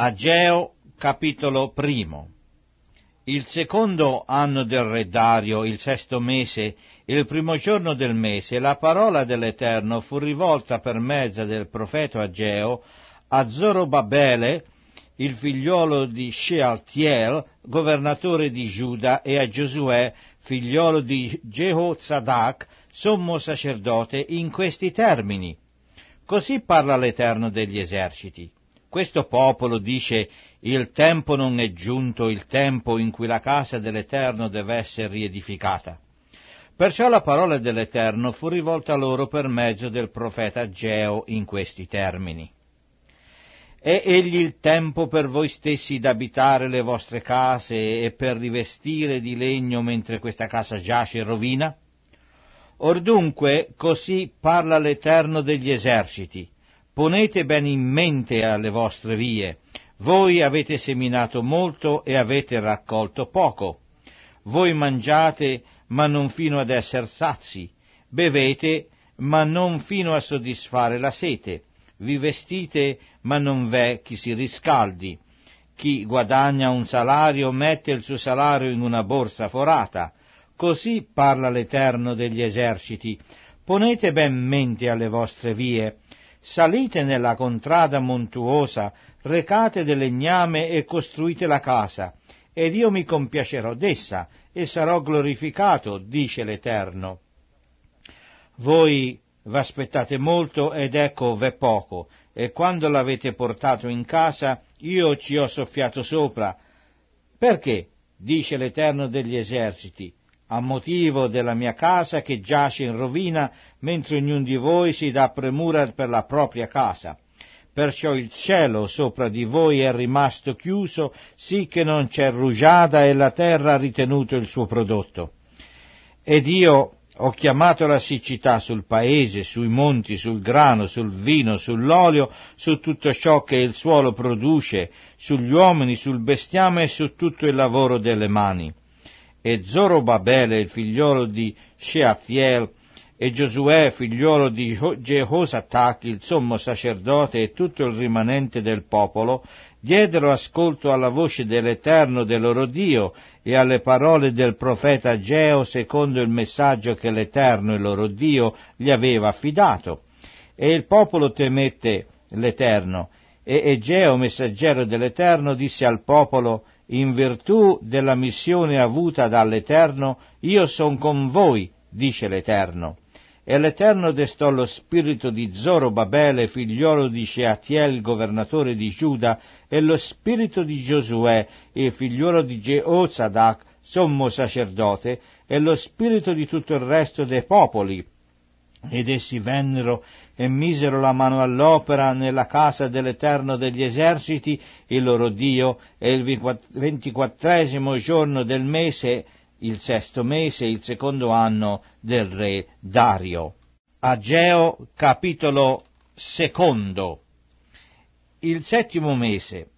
Ageo capitolo primo. Il secondo anno del re Dario, il sesto mese, il primo giorno del mese, la parola dell'Eterno fu rivolta per mezzo del profeta Ageo a Zorobabele, il figliuolo di Shealtiel, governatore di Giuda, e a Giosuè, figliuolo di Jehozadak, sommo sacerdote, in questi termini. Così parla l'Eterno degli eserciti. Questo popolo dice il tempo non è giunto, il tempo in cui la casa dell'Eterno deve essere riedificata. Perciò la parola dell'Eterno fu rivolta loro per mezzo del profeta Geo in questi termini. È egli il tempo per voi stessi d'abitare le vostre case e per rivestire di legno mentre questa casa giace in rovina? Or dunque, così parla l'Eterno degli eserciti. Ponete ben in mente alle vostre vie. Voi avete seminato molto e avete raccolto poco. Voi mangiate, ma non fino ad essere sazi. Bevete, ma non fino a soddisfare la sete. Vi vestite, ma non v'è chi si riscaldi. Chi guadagna un salario mette il suo salario in una borsa forata. Così parla l'Eterno degli eserciti. Ponete ben mente alle vostre vie salite nella contrada montuosa, recate del legname e costruite la casa, ed io mi compiacerò d'essa e sarò glorificato, dice l'Eterno. Voi v'aspettate molto ed ecco v'è poco, e quando l'avete portato in casa io ci ho soffiato sopra. Perché, dice l'Eterno degli eserciti, a motivo della mia casa che giace in rovina, mentre ognuno di voi si dà premura per la propria casa. Perciò il cielo sopra di voi è rimasto chiuso, sì che non c'è rugiada e la terra ha ritenuto il suo prodotto. Ed io ho chiamato la siccità sul paese, sui monti, sul grano, sul vino, sull'olio, su tutto ciò che il suolo produce, sugli uomini, sul bestiame e su tutto il lavoro delle mani e Zorobabele, il figliolo di Sheathiel, e Giosuè, figliolo di Jehosatac, il sommo sacerdote e tutto il rimanente del popolo, diedero ascolto alla voce dell'Eterno del loro Dio e alle parole del profeta Geo secondo il messaggio che l'Eterno il loro Dio gli aveva affidato. E il popolo temette l'Eterno, e Egeo, messaggero dell'Eterno, disse al popolo, in virtù della missione avuta dall'Eterno, io son con voi, dice l'Eterno. E l'Eterno destò lo spirito di Zorobabele, figliolo di Sheatiel, governatore di Giuda, e lo spirito di Giosuè, e figliolo di Jehozadak, sommo sacerdote, e lo spirito di tutto il resto dei popoli, ed essi vennero e misero la mano all'opera nella casa dell'Eterno degli eserciti, il loro Dio, e il ventiquattresimo giorno del mese, il sesto mese, il secondo anno del re Dario. Ageo capitolo secondo. Il settimo mese,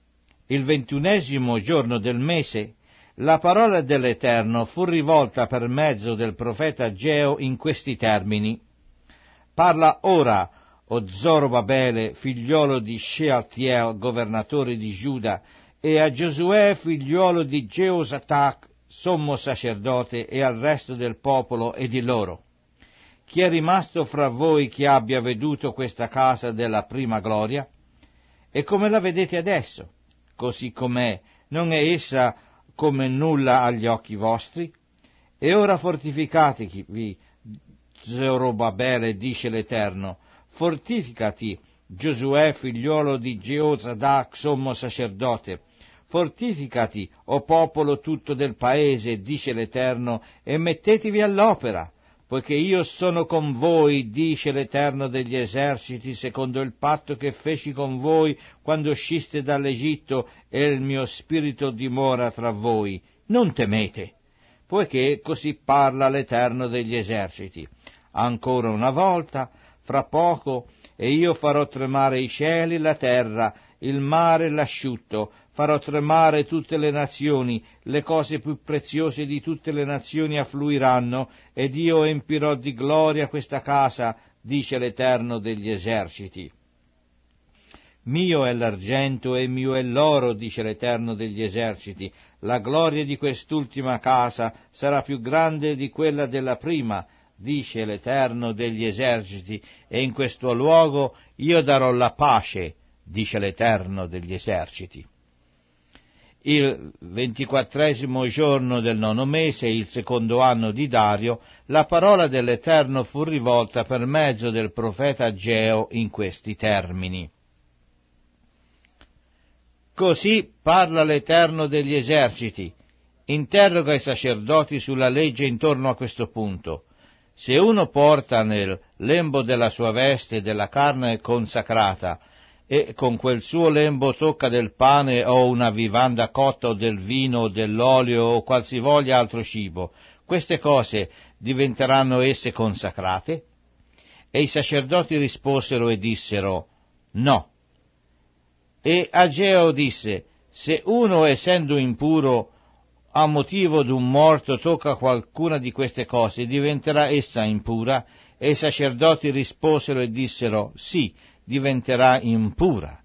il ventunesimo giorno del mese, la parola dell'Eterno fu rivolta per mezzo del profeta Ageo in questi termini Parla ora, o Zorobabele, figliolo di Shealtiel, governatore di Giuda, e a Giosuè, figliolo di Geosatac, sommo sacerdote, e al resto del popolo e di loro. Chi è rimasto fra voi che abbia veduto questa casa della prima gloria? E come la vedete adesso? Così com'è, non è essa come nulla agli occhi vostri? E ora fortificatevi, Zerobabele, dice l'Eterno, fortificati, Giosuè figliolo di Geozadac, sommo sacerdote, Fortificati, o popolo tutto del paese, dice l'Eterno, e mettetevi all'opera, poiché io sono con voi, dice l'Eterno degli eserciti, secondo il patto che feci con voi quando usciste dall'Egitto, e il mio spirito dimora tra voi. Non temete, poiché così parla l'Eterno degli eserciti ancora una volta, fra poco, e io farò tremare i cieli, la terra, il mare e l'asciutto, farò tremare tutte le nazioni, le cose più preziose di tutte le nazioni affluiranno, ed io empirò di gloria questa casa, dice l'Eterno degli eserciti. Mio è l'argento e mio è l'oro, dice l'Eterno degli eserciti. La gloria di quest'ultima casa sarà più grande di quella della prima, dice l'Eterno degli eserciti, e in questo luogo io darò la pace, dice l'Eterno degli eserciti. Il ventiquattresimo giorno del nono mese, il secondo anno di Dario, la parola dell'Eterno fu rivolta per mezzo del profeta Geo in questi termini. Così parla l'Eterno degli eserciti. Interroga i sacerdoti sulla legge intorno a questo punto. Se uno porta nel lembo della sua veste della carne consacrata e con quel suo lembo tocca del pane o una vivanda cotta o del vino o dell'olio o qualsivoglia altro cibo, queste cose diventeranno esse consacrate? E i sacerdoti risposero e dissero no. E Ageo disse, se uno essendo impuro a motivo d'un morto tocca qualcuna di queste cose, diventerà essa impura? E i sacerdoti risposero e dissero, sì, diventerà impura.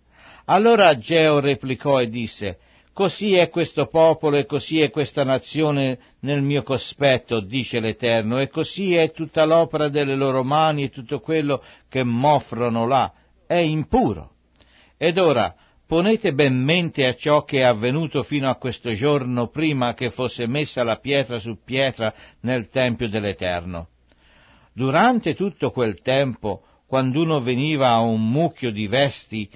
Allora Geo replicò e disse, Così è questo popolo e così è questa nazione nel mio cospetto, dice l'Eterno, e così è tutta l'opera delle loro mani e tutto quello che m'offrono là, è impuro. Ed ora, Ponete ben mente a ciò che è avvenuto fino a questo giorno prima che fosse messa la pietra su pietra nel Tempio dell'Eterno. Durante tutto quel tempo, quando uno veniva a un mucchio di vesti,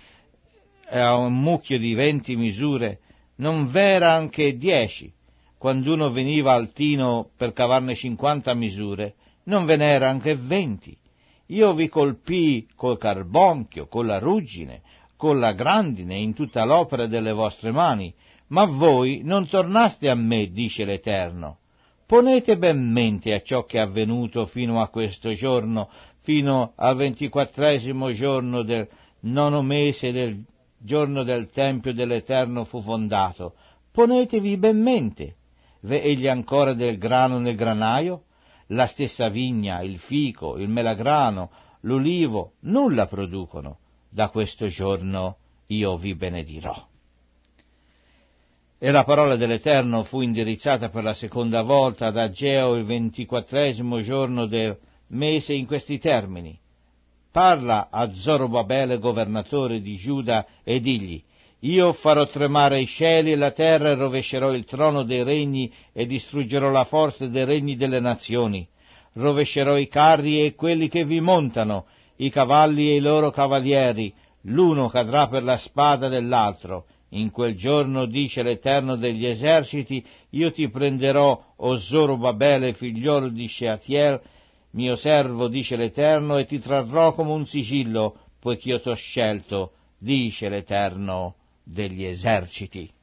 a un mucchio di venti misure, non v'era anche dieci. Quando uno veniva al tino per cavarne cinquanta misure, non ve n'era anche venti. Io vi colpii col carbonchio, con la ruggine, con la grandine in tutta l'opera delle vostre mani, ma voi non tornaste a me, dice l'Eterno. Ponete ben mente a ciò che è avvenuto fino a questo giorno, fino al ventiquattresimo giorno del nono mese del giorno del Tempio dell'Eterno fu fondato. Ponetevi ben mente. V'è egli ancora del grano nel granaio? La stessa vigna, il fico, il melagrano, l'ulivo, nulla producono da questo giorno io vi benedirò. E la parola dell'Eterno fu indirizzata per la seconda volta ad Ageo il ventiquattresimo giorno del mese in questi termini. Parla a Zorobabele, governatore di Giuda, e digli, io farò tremare i cieli e la terra e rovescerò il trono dei regni e distruggerò la forza dei regni delle nazioni. Rovescerò i carri e quelli che vi montano i cavalli e i loro cavalieri, l'uno cadrà per la spada dell'altro. In quel giorno, dice l'Eterno degli eserciti, io ti prenderò, o Zorobabele, figliolo di Sheatiel, mio servo, dice l'Eterno, e ti trarrò come un sigillo, poiché io t'ho scelto, dice l'Eterno degli eserciti.